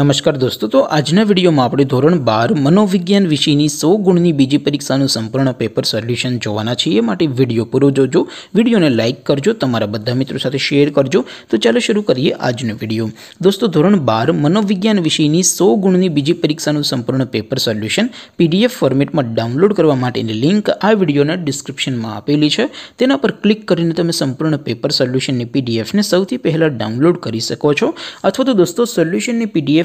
नमस्कार दोस्तों तो आज ना वीडियो में आपण ધોરણ 12 મનોવિજ્ઞાન વિષયની 100 ગુણની બીજી પરીક્ષાનો સંપૂર્ણ પેપર સોલ્યુશન જોવાના છીએ માટે વિડિયો પૂરો જોજો વિડિયોને લાઈક કરજો તમારા બધા મિત્રો સાથે શેર કરજો તો ચાલો શરૂ કરીએ આજનો વિડિયો दोस्तों ધોરણ 12 મનોવિજ્ઞાન વિષયની 100 ગુણની બીજી પરીક્ષાનો સંપૂર્ણ પેપર સોલ્યુશન PDF ફોર્મેટમાં ડાઉનલોડ કરવા માટેની લિંક આ વિડિયોના ડિસ્ક્રિપ્શનમાં આપેલી છે તેના પર ક્લિક કરીને તમે સંપૂર્ણ પેપર સોલ્યુશન ને PDF ને સૌથી પહેલા ડાઉનલોડ કરી શકો છો અથવા તો દોસ્તો સોલ્યુશન ની PDF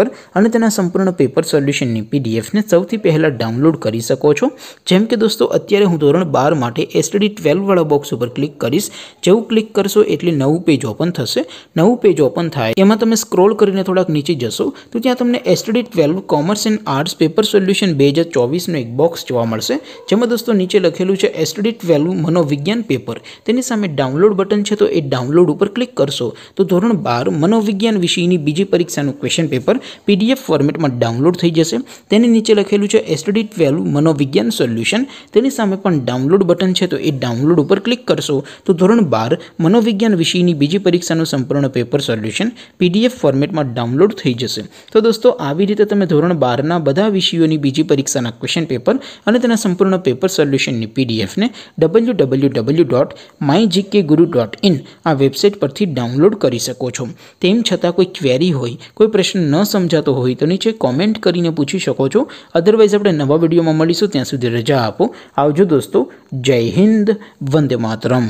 પેપર અને તેના સંપૂર્ણ પેપર સોલ્યુશનની પીડીએફને સૌથી પહેલાં ડાઉનલોડ કરી શકો છો જેમ કે દોસ્તો અત્યારે હું ધોરણ બાર માટે એસટીડી ટ્વેલ્વવાળા બોક્સ ઉપર ક્લિક કરીશ જેવું ક્લિક કરશો એટલે નવું પેજ ઓપન થશે નવું પેજ ઓપન થાય એમાં તમે સ્ક્રોલ કરીને થોડાક નીચે જશો તો ત્યાં તમને STD twelve commerce and arts paper solution બે હજાર ચોવીસનો એક બોક્સ જોવા મળશે જેમાં દોસ્તો નીચે લખેલું છે એસટીડી ટ્વેલ્વ મનોવિજ્ઞાન પેપર તેની સામે ડાઉનલોડ બટન છે તો એ ડાઉનલોડ ઉપર ક્લિક કરશો તો ધોરણ બાર મનોવિજ્ઞાન વિષયની બીજી પરીક્ષાનું ક્વેશ્ચન પેપર पीडीएफ फॉर्मेट માં ડાઉનલોડ થઈ જશે તેની નીચે લખેલું છે STD 12 મનોવિજ્ઞાન સોલ્યુશન તેની સામે પણ ડાઉનલોડ બટન છે તો એ ડાઉનલોડ ઉપર ક્લિક કરશો તો ધોરણ 12 મનોવિજ્ઞાન વિષયની બીજી પરીક્ષાનો સંપૂર્ણ પેપર સોલ્યુશન પીડીએફ ફોર્મેટમાં ડાઉનલોડ થઈ જશે તો દોસ્તો આવી રીતે તમે ધોરણ 12 ના બધા વિષયોની બીજી પરીક્ષાના ક્વેશ્ચન પેપર અને તેના સંપૂર્ણ પેપર સોલ્યુશનની પીડીએફ ને www.mygkguru.in આ વેબસાઈટ પરથી ડાઉનલોડ કરી શકો છો તેમ છતાં કોઈ ક્વેરી હોય કોઈ પ્રશ્ન ન समझ तो हुई तो नीचे कमेंट કરીને પૂછી શકો છો અધરવાઇઝ આપણે નવા વિડિયોમાં મળીશું ત્યાં સુધી રજા આપો આવજો દોસ્તો જય હિન્દ વંદે માતરમ